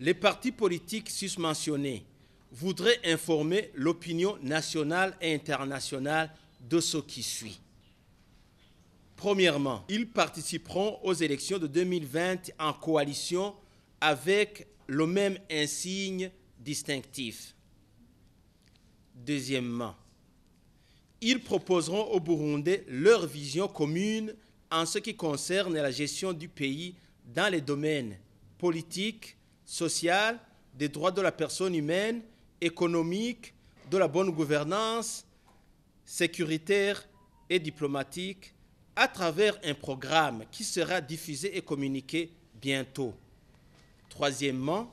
les partis politiques susmentionnés voudraient informer l'opinion nationale et internationale de ce qui suit. Premièrement, ils participeront aux élections de 2020 en coalition avec le même insigne distinctif. Deuxièmement, ils proposeront aux Burundais leur vision commune en ce qui concerne la gestion du pays dans les domaines politiques, social, des droits de la personne humaine, économique, de la bonne gouvernance, sécuritaire et diplomatique, à travers un programme qui sera diffusé et communiqué bientôt. Troisièmement,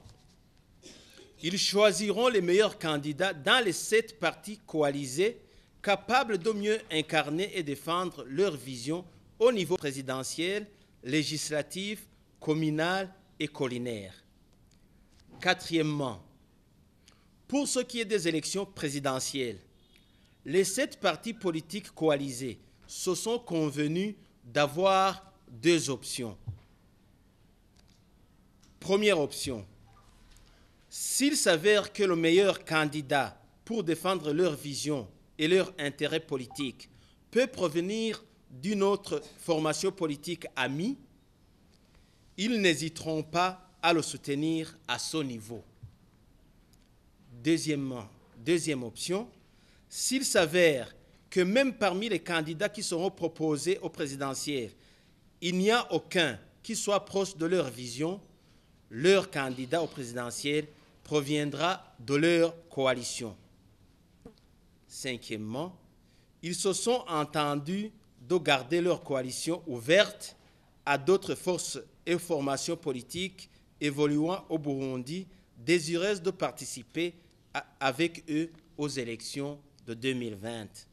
ils choisiront les meilleurs candidats dans les sept partis coalisés capables de mieux incarner et défendre leur vision au niveau présidentiel, législatif, communal et collinaire. Quatrièmement, pour ce qui est des élections présidentielles, les sept partis politiques coalisés se sont convenus d'avoir deux options. Première option, s'il s'avère que le meilleur candidat pour défendre leur vision et leur intérêt politique peut provenir d'une autre formation politique amie, ils n'hésiteront pas à le soutenir à son niveau. Deuxièmement, deuxième option, s'il s'avère que même parmi les candidats qui seront proposés aux présidentielles, il n'y a aucun qui soit proche de leur vision, leur candidat au présidentielles proviendra de leur coalition. Cinquièmement, ils se sont entendus de garder leur coalition ouverte à d'autres forces et formations politiques évoluant au Burundi désireuse de participer avec eux aux élections de 2020.